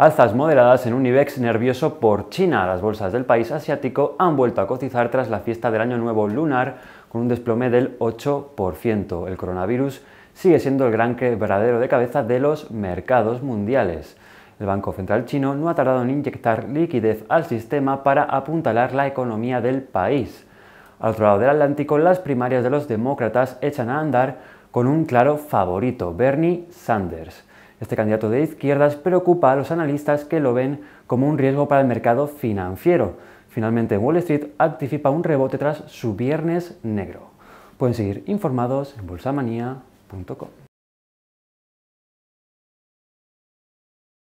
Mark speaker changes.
Speaker 1: Alzas moderadas en un IBEX nervioso por China. Las bolsas del país asiático han vuelto a cotizar tras la fiesta del Año Nuevo lunar con un desplome del 8%. El coronavirus sigue siendo el gran quebradero de cabeza de los mercados mundiales. El Banco Central chino no ha tardado en inyectar liquidez al sistema para apuntalar la economía del país. Al otro lado del Atlántico, las primarias de los demócratas echan a andar con un claro favorito, Bernie Sanders. Este candidato de izquierdas preocupa a los analistas que lo ven como un riesgo para el mercado financiero. Finalmente, Wall Street anticipa un rebote tras su viernes negro. Pueden seguir informados en bolsamanía.com.